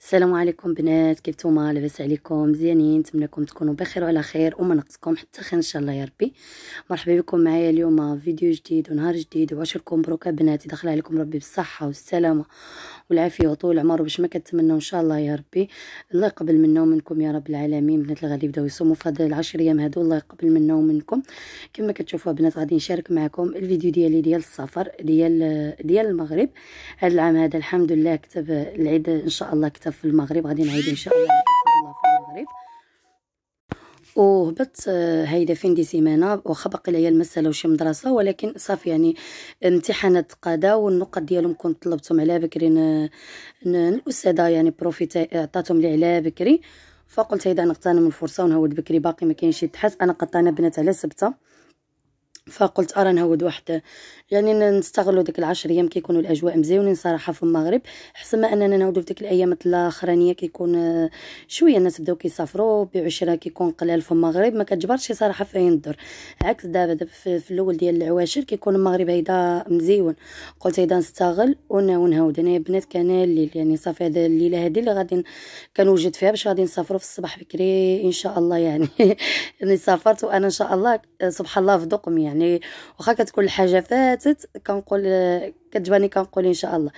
السلام عليكم بنات كيف نتوما لاباس عليكم مزيانين نتمنىكم تكونوا بخير وعلى خير وما نقصكم حتى خير ان شاء الله يا ربي مرحبا بكم معايا اليوم فيديو جديد ونهار جديد وعشركم مبروك بناتي دخل عليكم ربي بالصحه والسلامه والعافيه وطول العمر باش ما كنتمنوا ان شاء الله يا ربي الله يقبل منا ومنكم يا رب العالمين بنات اللي غادي يبداو يصوموا في هاد العشر ايام هادو الله يقبل منا ومنكم كما كتشوفوا بنات غادي نشارك معكم الفيديو ديالي ديال السفر ديال ديال المغرب هذا العام هذا الحمد لله كتب العيد ان شاء الله كتب في المغرب غادي نعيد ان شاء الله في المغرب وهبط آه، هايده فين دي سيمانه واخا باقي ليا المساله وشي مدرسه ولكن صافي يعني امتحانات قدا والنقط ديالهم كنت طلبتهم على بكري الاستاذه يعني بروفيتي عطاتهم لي على بكري فقلت هيدا نغتنم الفرصه ونهود بكري باقي ما كاينش شي تحس انا قطعنا بنات على سبته فقلت ارى نهود واحد يعني نستغلوا ديك العشر ايام كيكونوا الاجواء مزيونين صراحه في المغرب حسن ما اننا نهودوا في ديك الايام الاخرانيه كيكون آه، شويه الناس بداو كيسافروا بعشره كيكون قلال في المغرب ما كتجبرش صراحه فين الدور عكس دابا دابا في الاول ديال العواشر كيكون المغرب هيدا مزيون قلت هيدا نستغل ونهود انا بنات كان الليل يعني صافي هذا الليله هذه اللي غادي كنوجد فيها باش غادي نسافروا في الصباح بكري ان شاء الله يعني اني سافرت وانا ان شاء الله آه، سبحان الله في دقم يعني يعني واخا كتكون الحاجه فاتت كنقول كتجبرني كنقول ان شاء الله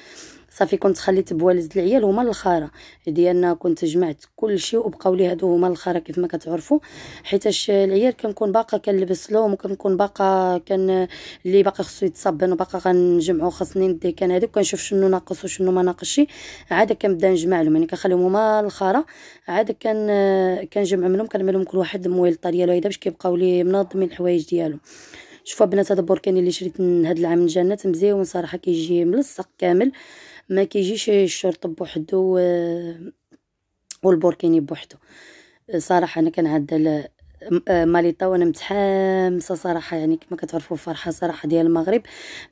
صافي كنت خليت بوالز العيال هما الخاره ديالنا كنت جمعت كل شيء وبقاو لي هادو هما الخاره كيف ما كتعرفوا حيتاش العيال كنكون باقا كنلبس لهم وكنكون باقا كان اللي باقي خصو يتصبن وباقا غنجمعو خاصني ندي كان هادو كنشوف شنو ناقص وشنو ما ناقصش عاد كنبدا نجمع لهم يعني كنخليهم هما الخاره عاد كان كنجمع منهم كنعمل لهم كل واحد مويل طريه ديالو هيدا باش كيبقاو لي منظمين الحوايج ديالهم شوفوا بنات هذا البركاني اللي شريت هذا العام من جنات مزيون صراحه كيجي ملصق كامل ما كيجيش الشرط بوحدو آه، والبركاني بوحدو صراحه انا كنعدى آه، ماليطا وانا متحمسه صراحه يعني كما كتعرفوا الفرحه صراحه ديال المغرب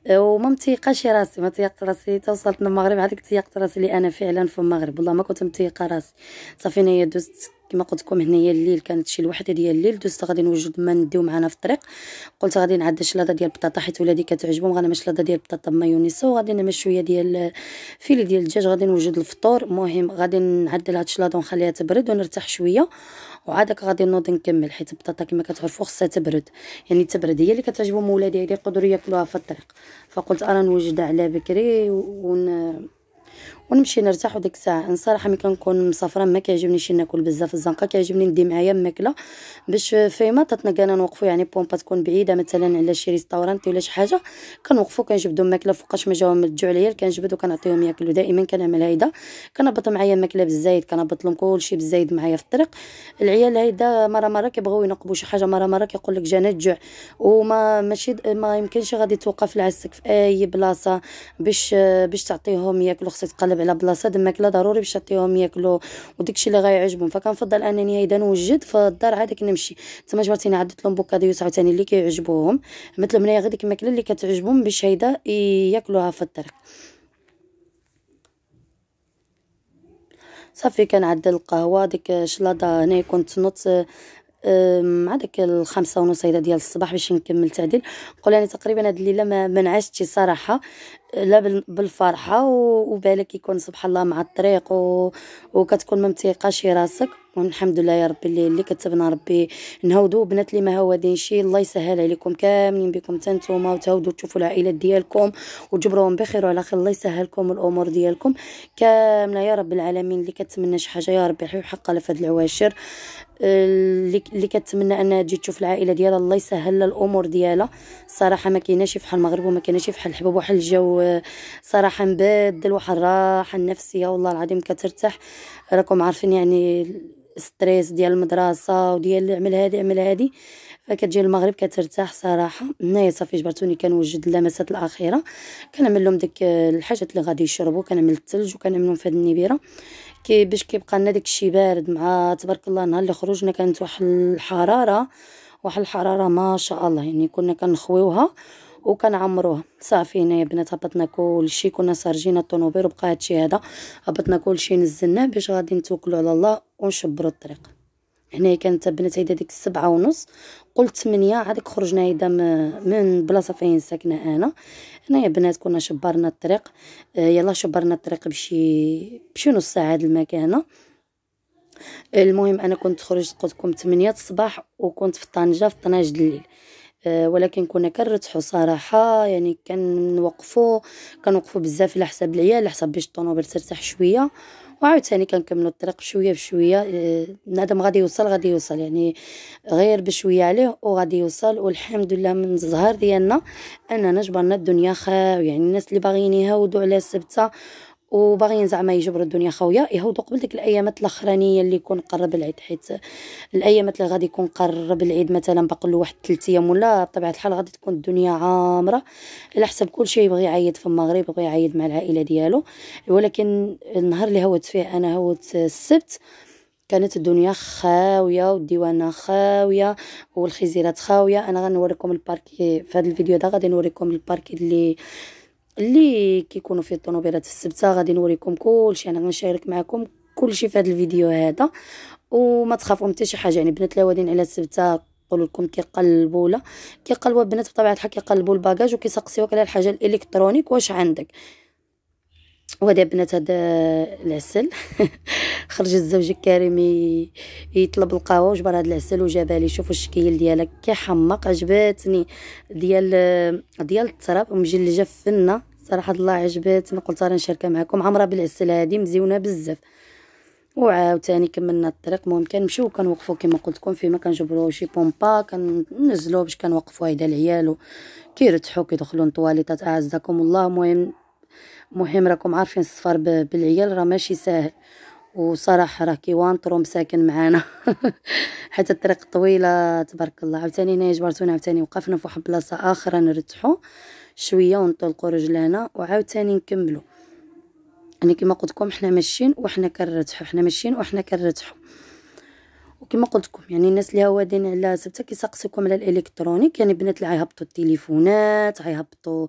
آه، وما متيقاش راسي ما تيقت راسي تا وصلت للمغرب عاد تيقت راسي اللي انا فعلا في المغرب والله ما كنت متيقه راسي صافي انايا دوزت كما قلت لكم هنايا الليل كانت شي الوحده ديال الليل دوزت غادي نوجد ما نديو معنا في الطريق قلت غادي نعد شلاضه ديال البطاطا حيت ولادي كتعجبهم غنعمل شلاضه ديال البطاطا بمايونيز وغادي نمشي شويه ديال فيلي ديال الدجاج غادي نوجد الفطور المهم غادي نعدل هاد الشلاضه ونخليها تبرد ونرتاح شويه وعادك غادي نوض نكمل حيت البطاطا كما كتعرفوا خصها تبرد يعني تبرد هي اللي كتعجبهم ولادي غادي يقدروا ياكلوها في الطريق فقلت انا نوجدها على بكري ون ونمشي نرتاح وديك الساعه صراحه ملي كنكون مسافره ما كيعجبنيش ناكل بزاف الزنقه كيعجبني ندي معايا الماكله باش فيما تتنقانا نوقفوا يعني بومبا تكون بعيده مثلا على شي ريستورانت ولا شي حاجه كنوقفوا كنجبدوا الماكله فوقاش ما من الجوع ليا كنجبدوا كنعطيهم ياكلوا دائما كنعمل هيدا كنهبط معايا الماكله بالزايد كنهبط لهم كلشي بالزايد معايا في الطريق العيال هيدا مره مره كيبغيو ينقبوا شي حاجه مره مره كيقول لك جانا الجوع وما ماشي ما يمكنش غادي توقف العسك في اي بلاصه باش باش تعطيهم ياكلوا خصك تقلب بلاصه تماك الماكله ضروري باش تعطيهم ياكلوا الشيء اللي غيعجبهم فكنفضل انني هيدا نوجد في الدار عاد كنمشي تما جبرتي عدت لهم بوكاديو عاوتاني اللي كيعجبوهم عملت لهم هنايا غير ديك الماكله اللي كتعجبهم باش هيدا ياكلوها في الطريق صافي كنعدل القهوه ديك الشلاضه هنا كنت نوت مع داك الخمسة ونص هيدا ديال الصباح باش نكمل تعديل قول يعني تقريبا هاد الليله ما نعشتش صراحه لا بالفرحه وبالك يكون سبحان الله مع الطريق وكتكون ما متيقاش راسك والحمد لله يا ربي اللي, اللي كتبنا ربي نهودوا بنات اللي ما هوادين شي الله يسهل عليكم كاملين بكم تنتوما وتهودوا تشوفوا العائلات ديالكم وتجبروهم بخير وعلى خير الله يسهلكم الامور ديالكم كامله يا رب العالمين اللي كتمنى شي حاجه يا ربي يحقق لها في العواشر آه، اللي كتمنى انها تجي تشوف العائله ديالها الله يسهل لها الامور ديالها صراحه ما كايناش فحال المغرب وما كايناش فحال الحباب وحال الجو آه، صراحه مبدل وحال الراحه النفسيه والله العظيم كترتاح راكم عارفين يعني ستريس ديال المدرسه وديال عمل هادي عمل هادي فكتجي المغرب كترتاح صراحه هنايا صافي جبرتوني كنوجد اللمسات الاخيره كنعمل لهم داك الحاجات اللي غادي يشربوا كنعمل الثلج وكنعملهم في هاد النبيره كي باش كيبقى لنا داك الشيء بارد مع تبارك الله النهار اللي خرجنا كانت واحد الحراره واحد الحراره ما شاء الله يعني كنا كنخويوها وكان عمروه صافي هنايا بنات هبطنا كلشي كنا سارجينا الطونوبيل وبقى هادشي هذا هبطنا كلشي نزلناه باش غادي نتوكلوا على الله ونشبروا الطريق هنايا كانت بنات هيدا ديك السبعة ونص قلت ثمانية عادك خرجنا هيدا من بلاصة فين ساكنة أنا هنايا بنات كنا شبرنا الطريق آه، يلا شبرنا الطريق بشي بشي نص ساعة هاد المكانة المهم انا كنت خرجت قلتكم ثمانية الصباح وكنت في طنجه في طناج الليل آه، ولكن كنا كنرتحو صراحه يعني كنوقفو كنوقفو بزاف على حساب العيال على حساب باش الطونوبيل ترتاح شويه وعاوتاني كنكملو الطريق بشويه بشويه آه، بنادم غادي يوصل غادي يوصل يعني غير بشويه عليه وغادي يوصل والحمد لله من الزهر ديالنا اننا جبرنا الدنيا خاوي يعني الناس اللي باغيين يهودوا على السبته وباغيين زعما يجبروا الدنيا خويا يهودوا قبل ديك الايامات الاخرانيه اللي يكون قرب العيد حيت الايامات اللي غادي يكون قرب العيد مثلا باقي له واحد 3 ايام ولا بطبيعه الحال غادي تكون الدنيا عامره على حسب كلشي يبغي يعيد في المغرب يبغي يعيد مع العائله ديالو ولكن النهار اللي هوت فيه انا هوت السبت كانت الدنيا خاويه والديوانه خاويه والخزيرات خاويه انا غنوريكم الباركي في هذا الفيديو ده غادي نوريكم الباركي اللي اللي كيكونوا فيه الطونوبيلات في السبته غادي نوريكم كلشي انا غنشارك معكم كلشي في هذا الفيديو هذا وما تخافوا حتى شي حاجه يعني بنات لاوادين على السبته نقول لكم كيقلبوا لا كيقلبوا البنات بطبيعه الحال كيقلبوا الباجاج وكيسقسيوك على الحاجه الالكترونيك واش عندك وهذا بنات هذا العسل خرج الزوج الكريم يطلب القهوه وجبر هذا العسل وجابها لي شوفوا الشكل ديالها كيحمق عجباتني ديال ديال التراب ومجلجه فنه صراحه الله عجباتني قلت راه نشاركها معكم عمره بالعسل هذه مزيونه بزاف وعاوتاني كملنا الطريق المهم كنمشيو كنوقفوا كما قلت لكم فيما كنجبروا شي بومبا كننزلوا باش كنوقفوا هيدا العيال كيرتحوا كيدخلوا للطواليطات اعزكم الله المهم مهم راكم عارفين السفر بالعيال راه ماشي ساهل وصراحة راه كيوانطرو مساكن معانا حتى الطريق طويلة تبارك الله عاوتاني هنايا جبرتونا عاوتاني وقفنا في واحد بلاصة آخرى نرتحو شوية ونطلقوا رجلنا وعاوتاني نكملو يعني كما قلت لكم حنا ماشيين وحنا كنرتحو حنا ماشيين وحنا كنرتحو وكما قلت لكم يعني الناس اللي هوادين على سبته كيسقسيكم على الالكترونيك يعني بنات اللي عيهبطوا التليفونات عيهبطوا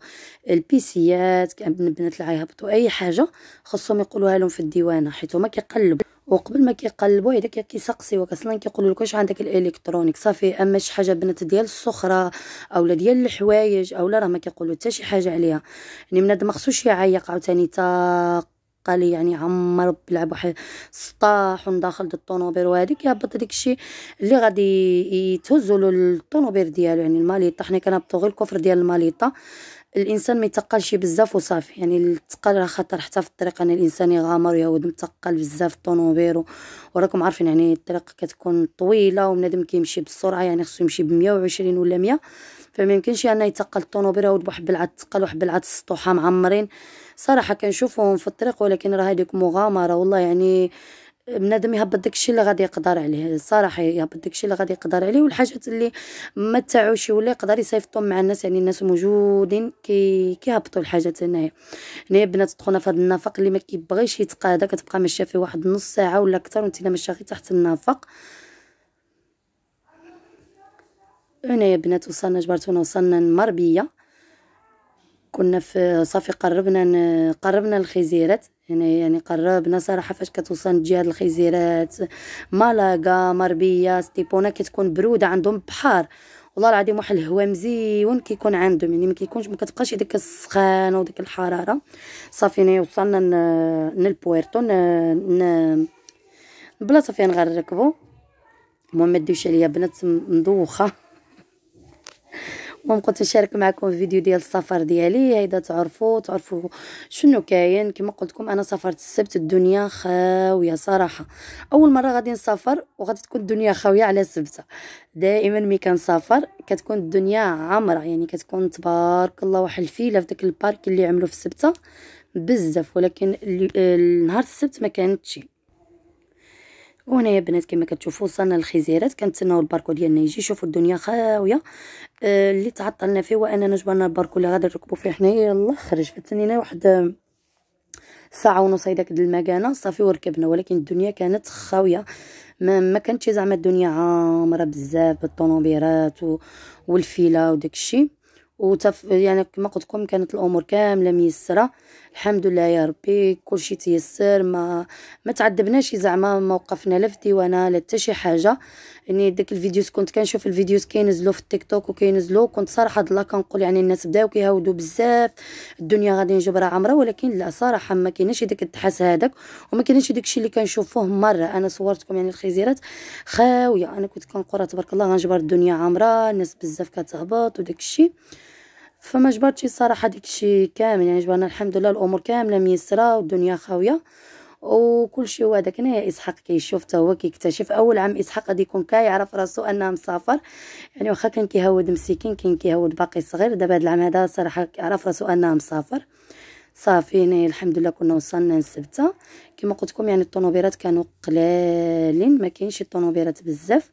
البيسيات بنات اللي عيهبطوا اي حاجه خصهم يقولوها لهم في الديوانه حيت هما كيقلبوا وقبل ما كيقلبوا هذاك كيسقسيوك اصلا كيقولوا لك واش عندك الالكترونيك صافي اما شي حاجه بنات ديال السخره اولا ديال الحوايج اولا راه ما كيقولوا حتى شي حاجه عليها يعني بنادم ما خصوش يعيق عاوتاني تا قالي يعني عمر بيلعب واحد سطاح وداخل ديال الطونوبير وهاديك يهبط داك الشيء اللي غادي يتهزوا له الطونوبير ديالو يعني الماليطه حنا كنهبطوا غير الكفر ديال الماليطه الانسان ما يتقلش بزاف وصافي يعني الثقل راه خطر حتى في الطريق ان الانسان يغامر ويعود متقل بزاف الطونوبير وراكم عارفين يعني الطريق كتكون طويله وبنادم كيمشي بالسرعه يعني خصو يمشي ب 120 ولا 100 فما يمكنش انه يتقل الطونوبيله وواحد بالعاد تقل واحد بالعاد السطوحه معمرين صراحه كنشوفهم في الطريق ولكن راه هذيك مغامره والله يعني بنادم يهبط داكشي اللي غادي يقدر عليه صراحه يهبط داكشي اللي غادي يقدر عليه والحاجات اللي ما تاعوش ولا يقدر يصيفطهم مع الناس يعني الناس موجودين كي كيهبطوا الحاجات هنايا هنايا بنات تدخلنا في هذا النفق اللي ما كيبغيش يتقادا كتبقى ماشيه فيه واحد نص ساعه ولا اكثر وانت ماشيه غير تحت النفق هنا يا بنات وصلنا جبرتونا وصلنا مربية كنا في صافي قربنا قربنا الخزيرات هنا يعني, قربنا صراحه فاش كتوصل جهه الخزيرات مالاكا مربيه ستيبونا كتكون بروده عندهم بحار والله العظيم واحد الهوا مزيون كيكون عندهم يعني مكيكونش مكتبقاش ديك السخانه وديك الحراره صافي هنايا وصلنا للبويرتو البلاصة فين غنركبو المهم مديوش عليا بنات مدوخه المهم قلت نشارك معكم الفيديو فيديو ديال السفر ديالي هيدا تعرفوا تعرفوا شنو كاين كما قلت لكم انا سافرت السبت الدنيا خاويه صراحه اول مره غادي نسافر وغادي تكون الدنيا خاويه على سبته دائما ملي كنسافر كتكون الدنيا عامره يعني كتكون تبارك الله واحد الفيله في داك البارك اللي عملوه في السبته بزاف ولكن نهار السبت ما كانتش وهنا يا بنات كما كتشوفوا وصلنا للخزيرات كنتسناو الباركو ديالنا يجي شوفوا الدنيا خاويه آه اللي تعطلنا فيه هو اننا جبنا الباركو اللي غادي نركبوا فيه حنايا يلاه خرج فتنينا واحد آه، ساعه ونص هيداك ديال المكانه صافي وركبنا ولكن الدنيا كانت خاويه ما ما كانتش زعما الدنيا عامره بزاف بالطوموبيلات والفيلا وداكشي وتف يعني كما قلت لكم كانت الامور كامله ميسره الحمد لله يا ربي كلشي تيسر ما ما تعذبناش زعما ما وقفنا لا في ديوانه لا حتى شي حاجه يعني داك الفيديوز كنت كنشوف الفيديوز كينزلوا في التيك توك وكينزلوا كنت صراحه الله كنقول يعني الناس بداو كيهاودوا بزاف الدنيا غادي نجبرها عمره ولكن لا صراحه ما كاينش داك التحس هذاك وما كاينش داك الشيء اللي كنشوفوه مره انا صورتكم يعني الخزيرات خاويه انا كنت كنقول تبارك الله غنجبر الدنيا عمره الناس بزاف كتهبط وداك الشيء فما جبرتش الصراحه الشيء كامل يعني جبرنا الحمد لله الامور كامله ميسره والدنيا خاويه وكل شيء هو هذاك هنايا اسحاق كيشوف حتى هو كيكتشف اول عام اسحاق غادي يكون كيعرف راسو انه مسافر يعني واخا كان كيهود مسكين كان كيهود باقي صغير دابا هذا العام هذا صراحه عرف راسو انه مسافر صافي هنا الحمد لله كنا وصلنا السبته كما قلت لكم يعني الطوموبيلات كانوا قلالين ما كاينش الطوموبيلات بزاف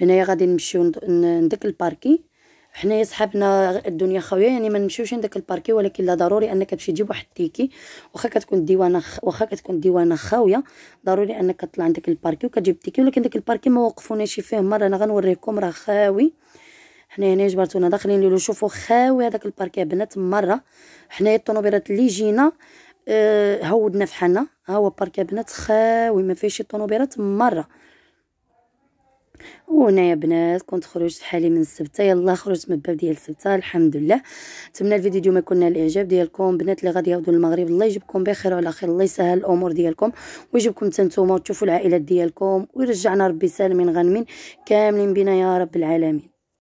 هنايا غادي نمشيو ندك الباركي حنايا صحابنا الدنيا خاويه يعني ما نمشيوش ندك الباركي ولكن لا ضروري انك تمشي تجيب واحد التيكي واخا كتكون الديوانه واخا كتكون الديوانه خاويه ضروري انك تطلع عندك الباركي وكتجيب التيكي ولكن داك الباركي ما وقفوناش فيه مره انا غنوريكم راه خاوي حنا هنا جبرتونا داخلين ليلو شوفوا خاوي هذاك الباركي بنات مره حنايا الطوموبيلات اللي جينا أه هودنا في حالنا ها هو باركي بنات خاوي ما فيهش الطوموبيلات مره وهنا يا بنات كنت خرجت حالي من السبته يلا خرجت من الباب ديال السبته الحمد لله نتمنى الفيديو اليوم يكون نال الاعجاب ديالكم بنات اللي غادي يهضوا المغرب الله يجيبكم بخير وعلى خير الله يسهل الامور ديالكم ويجيبكم حتى نتوما وتشوفوا العائلات ديالكم ويرجعنا ربي سالمين غانمين كاملين بنا يا رب العالمين